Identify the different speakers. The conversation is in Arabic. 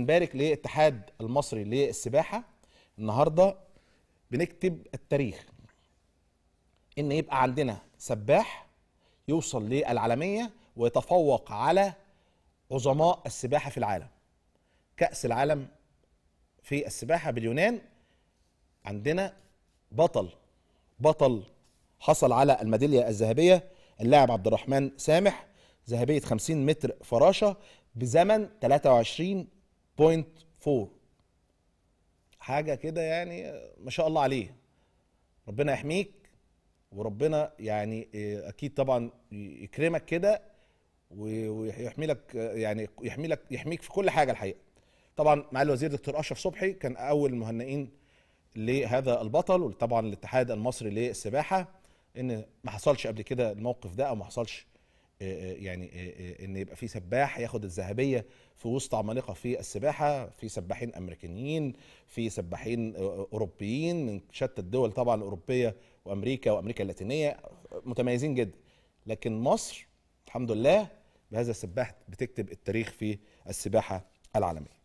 Speaker 1: نبارك للاتحاد المصري للسباحه النهارده بنكتب التاريخ ان يبقى عندنا سباح يوصل للعالميه ويتفوق على عظماء السباحه في العالم كاس العالم في السباحه باليونان عندنا بطل بطل حصل على الميداليه الذهبيه اللاعب عبد الرحمن سامح ذهبيه 50 متر فراشه بزمن 23 0.4 حاجه كده يعني ما شاء الله عليه ربنا يحميك وربنا يعني آه، اكيد طبعا يكرمك كده لك آه، يعني لك يحميك في كل حاجه الحقيقه طبعا معالي الوزير دكتور اشرف صبحي كان اول المهنئين لهذا البطل وطبعا الاتحاد المصري للسباحه ان ما حصلش قبل كده الموقف ده او ما حصلش آه، آه، يعني آه، ان يبقى في سباح ياخد الذهبيه في وسط عمالقه في السباحه في سباحين امريكانيين في سباحين اوروبيين من شتى الدول طبعا الاوروبيه وامريكا وامريكا اللاتينيه متميزين جدا لكن مصر الحمد لله بهذا السباح بتكتب التاريخ في السباحه العالميه